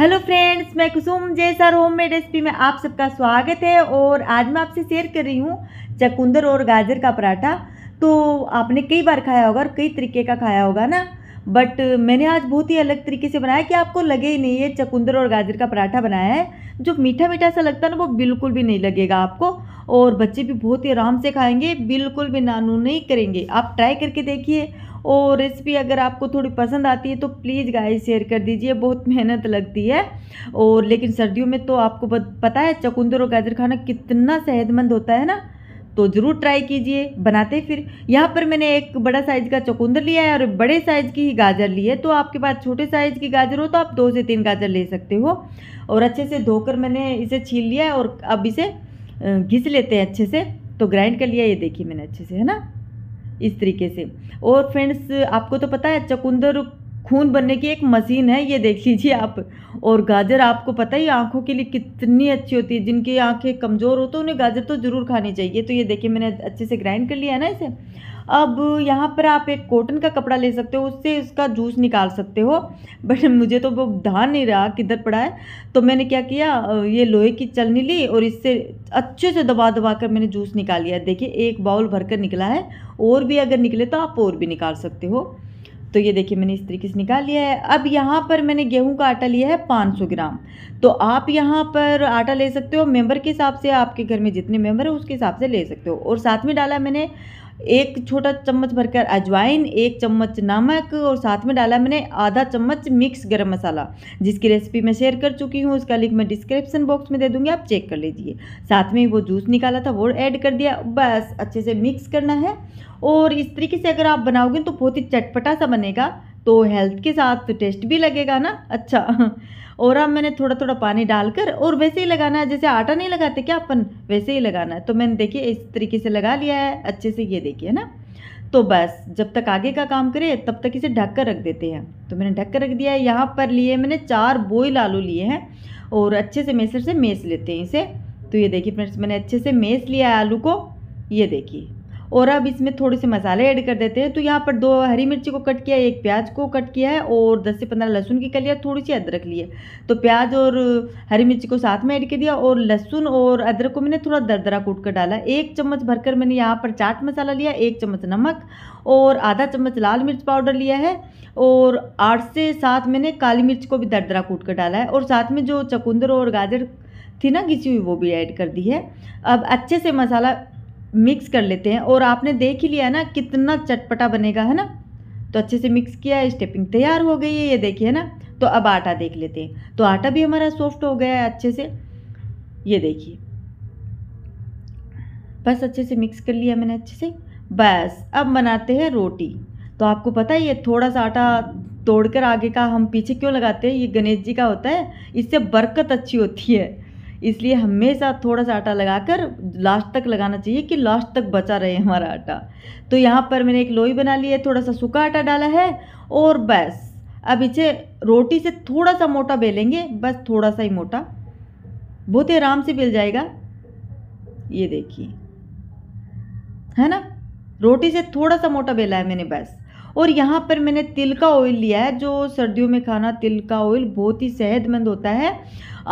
hello friends मैं कुसुम जयसर home made recipe में आप सबका स्वागत है और आज मैं आपसे शेयर कर रही हूँ चकुंदर और गाजर का पराठा तो आपने कई बार खाया होगा और कई तरीके का खाया होगा ना बट मैंने आज बहुत ही अलग तरीके से बनाया कि आपको लगे ही नहीं ये चकुंदर और गाजर का पराठा बनाया है जो मीठा मीठा सा लगता है ना वो बिल्कुल भी नहीं लगेगा आपको और बच्चे भी बहुत ही आराम से खाएंगे बिल्कुल भी नानू नहीं करेंगे आप ट्राई करके देखिए और रेसिपी अगर आपको थोड़ी पसंद आती है तो प्लीज़ गाय शेयर कर दीजिए बहुत मेहनत लगती है और लेकिन सर्दियों में तो आपको पता है चकुंदर और गाजर खाना कितना सेहतमंद होता है ना तो ज़रूर ट्राई कीजिए बनाते फिर यहाँ पर मैंने एक बड़ा साइज़ का चकुंदर लिया है और बड़े साइज़ की ही गाजर ली है तो आपके पास छोटे साइज़ की गाजर हो तो आप दो से तीन गाजर ले सकते हो और अच्छे से धोकर मैंने इसे छील लिया है और अब इसे घिस लेते हैं अच्छे से तो ग्राइंड कर लिया ये देखिए मैंने अच्छे से है ना इस तरीके से और फ्रेंड्स आपको तो पता है चकुंदर खून बनने की एक मशीन है ये देख लीजिए आप और गाजर आपको पता ही आंखों के लिए कितनी अच्छी होती है जिनकी आंखें कमज़ोर हो तो उन्हें गाजर तो ज़रूर खानी चाहिए तो ये देखिए मैंने अच्छे से ग्राइंड कर लिया है ना इसे अब यहाँ पर आप एक कॉटन का कपड़ा ले सकते हो उससे इसका जूस निकाल सकते हो बट मुझे तो वो ध्यान नहीं रहा किधर पड़ा है तो मैंने क्या किया ये लोहे की चलनी ली और इससे अच्छे से दबा दबा कर मैंने जूस निकाल लिया देखिए एक बाउल भर कर निकला है और भी अगर निकले तो आप और भी निकाल सकते हो तो ये देखिए मैंने इस तरीके से निकाल लिया है अब यहाँ पर मैंने गेहूं का आटा लिया है 500 ग्राम तो आप यहाँ पर आटा ले सकते हो मेंबर के हिसाब से आपके घर में जितने मेंबर हैं उसके हिसाब से ले सकते हो और साथ में डाला मैंने एक छोटा चम्मच भरकर अजवाइन एक चम्मच नमक और साथ में डाला मैंने आधा चम्मच मिक्स गरम मसाला जिसकी रेसिपी मैं शेयर कर चुकी हूँ उसका लिंक मैं डिस्क्रिप्शन बॉक्स में दे दूँगी आप चेक कर लीजिए साथ में वो जूस निकाला था वो ऐड कर दिया बस अच्छे से मिक्स करना है और इस तरीके से अगर आप बनाओगे तो बहुत ही चटपटा सा बनेगा तो हेल्थ के साथ टेस्ट तो भी लगेगा ना अच्छा और अब मैंने थोड़ा थोड़ा पानी डालकर और वैसे ही लगाना है जैसे आटा नहीं लगाते क्या अपन वैसे ही लगाना है तो मैंने देखिए इस तरीके से लगा लिया है अच्छे से ये देखिए ना तो बस जब तक आगे का काम करे तब तक इसे ढक कर रख देते हैं तो मैंने ढक कर रख दिया है यहाँ पर लिए मैंने चार बोईल आलू लिए हैं और अच्छे से मेसर से मेस लेते हैं इसे तो ये देखिए फ्रेंड्स मैंने अच्छे से मेस लिया है आलू को ये देखिए और अब इसमें थोड़े से मसाले ऐड कर देते हैं तो यहाँ पर दो हरी मिर्ची को कट किया है एक प्याज को कट किया है और दस से पंद्रह लहसुन की कलियाँ थोड़ी सी अदरक ली है तो प्याज और हरी मिर्ची को साथ में ऐड कर दिया और लहसुन और अदरक को मैंने थोड़ा दरदरा कूट कर डाला एक चम्मच भरकर मैंने यहाँ पर चाट मसाला लिया एक चम्मच नमक और आधा चम्मच लाल मिर्च पाउडर लिया है और आठ से सात मैंने काली मिर्च को भी दरदरा कूट कर डाला है और साथ में जो चकुंदर और गाजर थी ना घिसी हुई वो भी ऐड कर दी है अब अच्छे से मसाला मिक्स कर लेते हैं और आपने देख ही लिया है ना कितना चटपटा बनेगा है ना तो अच्छे से मिक्स किया है स्टेपिंग तैयार हो गई है ये देखिए है ना तो अब आटा देख लेते हैं तो आटा भी हमारा सॉफ्ट हो गया है अच्छे से ये देखिए बस अच्छे से मिक्स कर लिया मैंने अच्छे से बस अब बनाते हैं रोटी तो आपको पता है ये थोड़ा सा आटा तोड़कर आगे का हम पीछे क्यों लगाते हैं ये गणेश जी का होता है इससे बरकत अच्छी होती है इसलिए हमेशा थोड़ा सा आटा लगाकर लास्ट तक लगाना चाहिए कि लास्ट तक बचा रहे हमारा आटा तो यहाँ पर मैंने एक लोई बना ली है थोड़ा सा सूखा आटा डाला है और बस अब इसे रोटी से थोड़ा सा मोटा बेलेंगे बस थोड़ा सा ही मोटा बहुत ही आराम से बेल जाएगा ये देखिए है ना रोटी से थोड़ा सा मोटा बेला है मैंने बस और यहाँ पर मैंने तिल का ऑयल लिया है जो सर्दियों में खाना तिल का ऑयल बहुत ही सेहतमंद होता है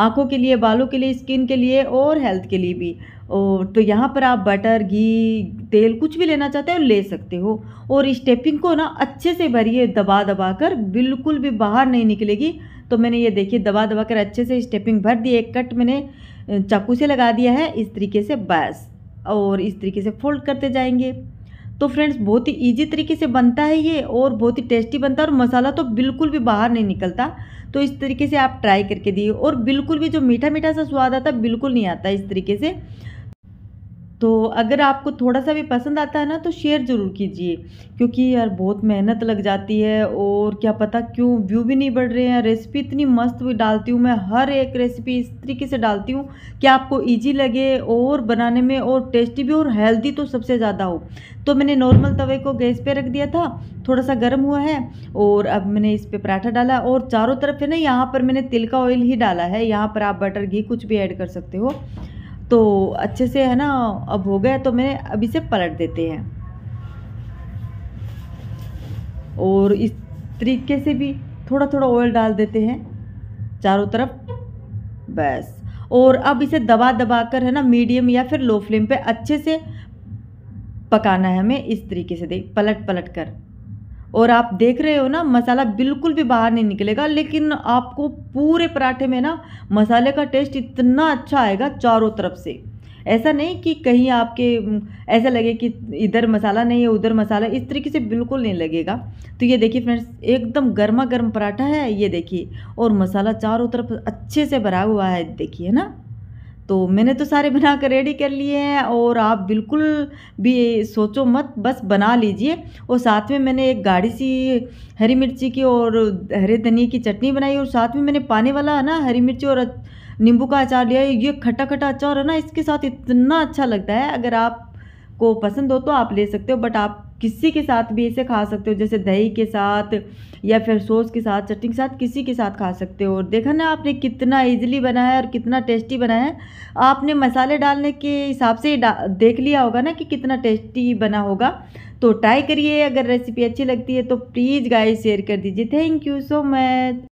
आँखों के लिए बालों के लिए स्किन के लिए और हेल्थ के लिए भी और तो यहाँ पर आप बटर घी तेल कुछ भी लेना चाहते हो ले सकते हो और स्टेपिंग को ना अच्छे से भरिए दबा दबा कर बिल्कुल भी बाहर नहीं निकलेगी तो मैंने ये देखिए दबा दबा कर अच्छे से स्टेपिंग भर दी एक कट मैंने चाकू से लगा दिया है इस तरीके से बस और इस तरीके से फोल्ड करते जाएंगे तो फ्रेंड्स बहुत ही ईजी तरीके से बनता है ये और बहुत ही टेस्टी बनता है और मसाला तो बिल्कुल भी बाहर नहीं निकलता तो इस तरीके से आप ट्राई करके दिए और बिल्कुल भी जो मीठा मीठा सा स्वाद आता बिल्कुल नहीं आता इस तरीके से तो अगर आपको थोड़ा सा भी पसंद आता है ना तो शेयर ज़रूर कीजिए क्योंकि यार बहुत मेहनत लग जाती है और क्या पता क्यों व्यू भी नहीं बढ़ रहे हैं रेसिपी इतनी मस्त भी डालती हूँ मैं हर एक रेसिपी इस तरीके से डालती हूँ कि आपको इजी लगे और बनाने में और टेस्टी भी और हेल्दी तो सबसे ज़्यादा हो तो मैंने नॉर्मल तवे को गैस पर रख दिया था थोड़ा सा गर्म हुआ है और अब मैंने इस पर पराठा डाला और चारों तरफ है ना यहाँ पर मैंने तिल का ऑयल ही डाला है यहाँ पर आप बटर घी कुछ भी ऐड कर सकते हो तो अच्छे से है ना अब हो गया तो मैंने अभी से पलट देते हैं और इस तरीके से भी थोड़ा थोड़ा ऑयल डाल देते हैं चारों तरफ बस और अब इसे दबा दबा कर है ना मीडियम या फिर लो फ्लेम पे अच्छे से पकाना है हमें इस तरीके से देख पलट पलट कर और आप देख रहे हो ना मसाला बिल्कुल भी बाहर नहीं निकलेगा लेकिन आपको पूरे पराठे में ना मसाले का टेस्ट इतना अच्छा आएगा चारों तरफ से ऐसा नहीं कि कहीं आपके ऐसा लगे कि इधर मसाला नहीं है उधर मसाला इस तरीके से बिल्कुल नहीं लगेगा तो ये देखिए फ्रेंड्स एकदम गर्मा गर्म पराठा है ये देखिए और मसाला चारों तरफ अच्छे से भरा हुआ है देखिए ना तो मैंने तो सारे बना कर रेडी कर लिए हैं और आप बिल्कुल भी सोचो मत बस बना लीजिए और साथ में मैंने एक गाढ़ी सी हरी मिर्ची की और हरे धनिया की चटनी बनाई और साथ में मैंने पानी वाला है ना हरी मिर्ची और नींबू का अचार लिया ये खट्टा खट्टा अचार है ना इसके साथ इतना अच्छा लगता है अगर आपको पसंद हो तो आप ले सकते हो बट आप किसी के साथ भी इसे खा सकते हो जैसे दही के साथ या फिर सॉस के साथ चटनी के साथ किसी के साथ खा सकते हो और देखा ना आपने कितना इजीली बना है और कितना टेस्टी बना है आपने मसाले डालने के हिसाब से देख लिया होगा ना कि कितना टेस्टी बना होगा तो ट्राई करिए अगर रेसिपी अच्छी लगती है तो प्लीज़ गाय शेयर कर दीजिए थैंक यू सो मच